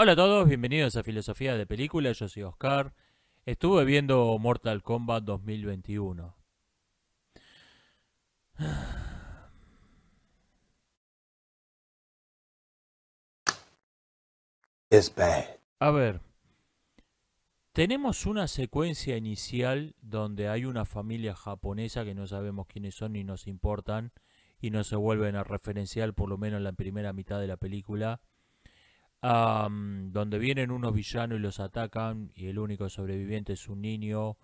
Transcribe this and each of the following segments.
Hola a todos, bienvenidos a Filosofía de Película, yo soy Oscar. Estuve viendo Mortal Kombat 2021. A ver, tenemos una secuencia inicial donde hay una familia japonesa que no sabemos quiénes son ni nos importan y no se vuelven a referenciar por lo menos en la primera mitad de la película donde vienen unos villanos y los atacan y el único sobreviviente es un niño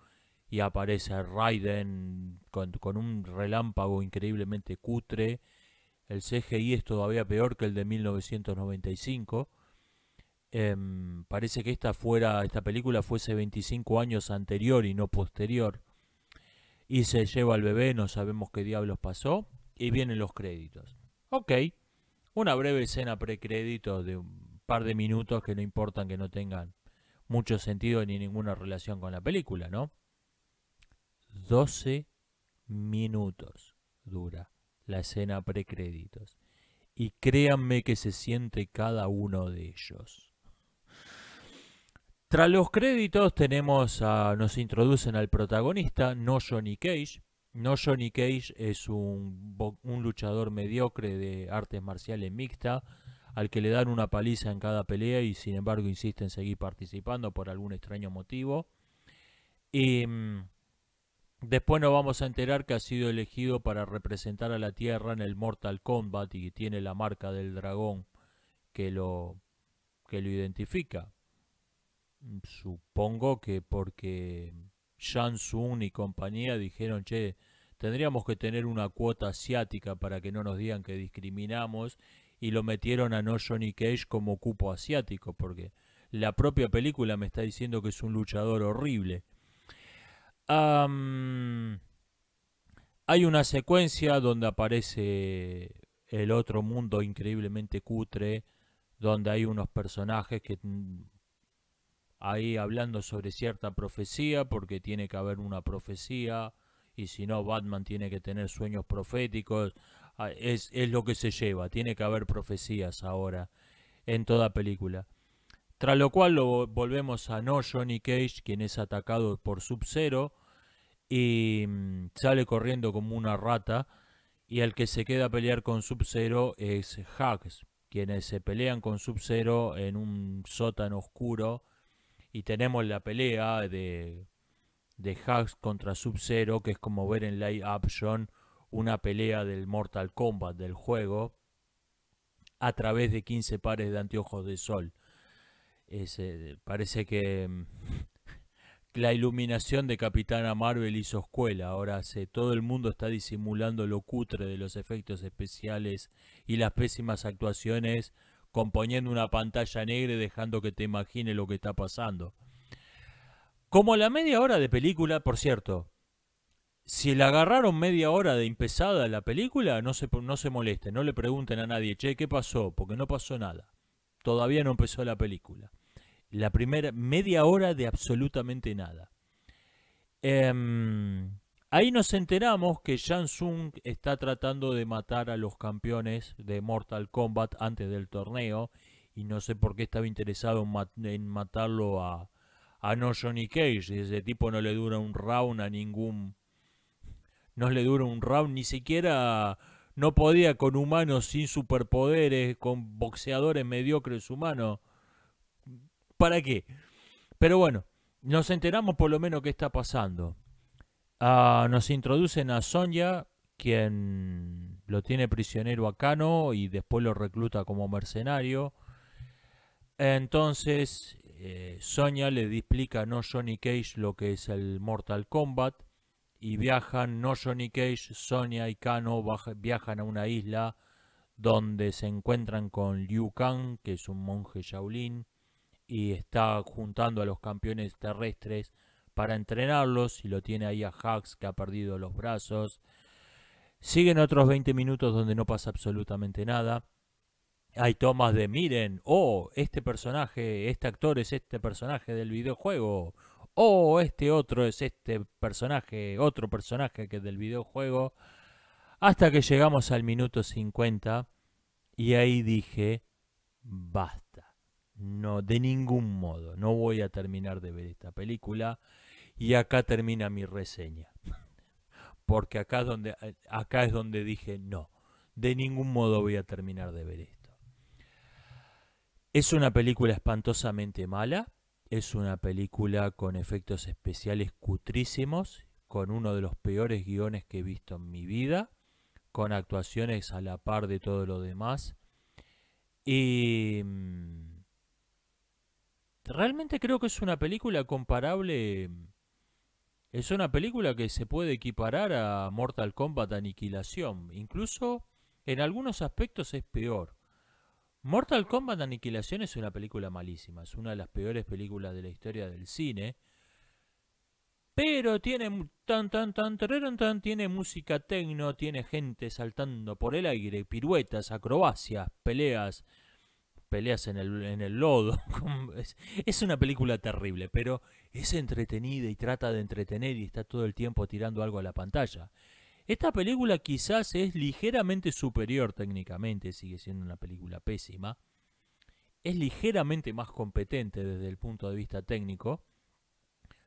y aparece Raiden con, un relámpago increíblemente cutre. El CGI es todavía peor que el de 1995. Em, parece que esta, fuera, esta película fuese 25 años anterior y no posterior. Y se lleva al bebé, no sabemos qué diablos pasó. Y vienen los créditos. Ok, una breve escena precrédito de un par de minutos que no importan que no tengan mucho sentido ni ninguna relación con la película, ¿no? 12 minutos dura la escena precréditos. Y créanme que se siente cada uno de ellos. Tras los créditos tenemos nos introducen al protagonista, no Johnny Cage. No Johnny Cage es un, un luchador mediocre de artes marciales mixtas al que le dan una paliza en cada pelea y sin embargo insiste en seguir participando por algún extraño motivo. Y mm, después nos vamos a enterar que ha sido elegido para representar a la Tierra en el Mortal Kombat y que tiene la marca del dragón que lo, que lo identifica. Supongo que porque Shang y compañía dijeron, che, tendríamos que tener una cuota asiática para que no nos digan que discriminamos y lo metieron a no Johnny Cage como cupo asiático, porque la propia película me está diciendo que es un luchador horrible. hay una secuencia donde aparece el otro mundo increíblemente cutre, donde hay unos personajes que mm, ahí hablando sobre cierta profecía, porque tiene que haber una profecía, y si no, Batman tiene que tener sueños proféticos. Ah, es, lo que se lleva, tiene que haber profecías ahora en toda película. Tras lo cual lo volvemos a no Johnny Cage, quien es atacado por Sub-Zero y mm, sale corriendo como una rata. Y el que se queda a pelear con Sub-Zero es Hugs, quienes se pelean con Sub-Zero en un sótano oscuro. Y tenemos la pelea de, de contra Sub-Zero, que es como ver en Up John una pelea del Mortal Kombat del juego a través de 15 pares de anteojos de sol. parece que mm, la iluminación de Capitana Marvel hizo escuela. Ahora se, todo el mundo está disimulando lo cutre de los efectos especiales y las pésimas actuaciones, componiendo una pantalla negra y dejando que te imagine lo que está pasando. Como la media hora de película, por cierto, si le agarraron media hora de empezada la película, no se, no se molesten, no le pregunten a nadie, che, ¿qué pasó? Porque no pasó nada. Todavía no empezó la película. La primera media hora de absolutamente nada. Em, ahí nos enteramos que Tsung está tratando de matar a los campeones de Mortal Kombat antes del torneo. Y no sé por qué estaba interesado en, matarlo a, a no Johnny Cage. Ese tipo no le dura un round a ningún no le dura un round, ni siquiera no podía con humanos sin superpoderes, con boxeadores mediocres humanos. ¿Para qué? Pero bueno, nos enteramos por lo menos qué está pasando. Ah, nos introducen a Sonia, quien lo tiene prisionero a Kano y después lo recluta como mercenario. Entonces, eh, Sonia le explica a No Johnny Cage lo que es el Mortal Kombat y viajan, no Johnny Cage, Sonia y Kano viajan a una isla donde se encuentran con Liu Kang, que es un monje Shaolin, y está juntando a los campeones terrestres para entrenarlos y lo tiene ahí a Hax que ha perdido los brazos. Siguen otros 20 minutos donde no pasa absolutamente nada. Hay tomas de miren, oh, este personaje, este actor es este personaje del videojuego oh, este otro es este personaje, otro personaje que es del videojuego, hasta que llegamos al minuto 50 y ahí dije, basta, no, de ningún modo, no voy a terminar de ver esta película y acá termina mi reseña. Porque acá, donde, eh, acá es donde dije, no, de ningún modo voy a terminar de ver esto. Es una película espantosamente mala, es una película con efectos especiales cutrísimos, con uno de los peores guiones que he visto en mi vida, con actuaciones a la par de todo lo demás. Y mm, realmente creo que es una película comparable. Es una película que se puede equiparar a Mortal Kombat Aniquilación. Incluso en algunos aspectos es peor. Mortal Kombat Aniquilación es una película malísima, es una de las peores películas de la historia del cine. Pero tiene tan tan tan tiene música tecno, tiene gente saltando por el aire, piruetas, acrobacias, peleas, peleas en el, en el lodo. Es una película terrible, pero es entretenida y trata de entretener y está todo el tiempo tirando algo a la pantalla. Esta película quizás es ligeramente superior técnicamente, sigue siendo una película pésima. Es ligeramente más competente desde el punto de vista técnico,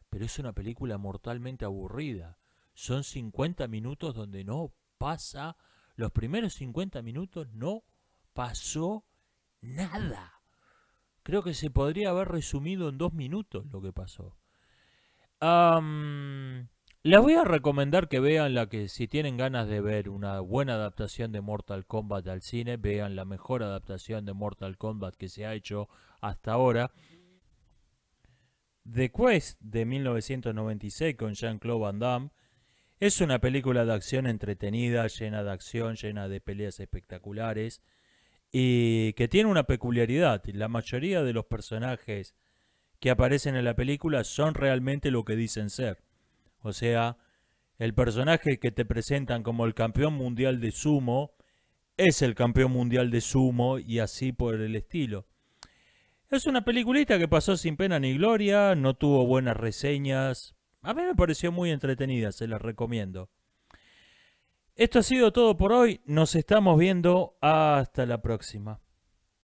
pero es una película mortalmente aburrida. Son 50 minutos donde no pasa, los primeros 50 minutos no pasó nada. Creo que se podría haber resumido en dos minutos lo que pasó. Les voy a recomendar que vean la que si tienen ganas de ver una buena adaptación de Mortal Kombat al cine, vean la mejor adaptación de Mortal Kombat que se ha hecho hasta ahora. The Quest de 1996 con Jean-Claude Van Damme es una película de acción entretenida, llena de acción, llena de peleas espectaculares y que tiene una peculiaridad. La mayoría de los personajes que aparecen en la película son realmente lo que dicen ser o sea, el personaje que te presentan como el campeón mundial de sumo es el campeón mundial de sumo y así por el estilo. Es una peliculita que pasó sin pena ni gloria, no tuvo buenas reseñas. A mí me pareció muy entretenida, se las recomiendo. Esto ha sido todo por hoy, nos estamos viendo hasta la próxima.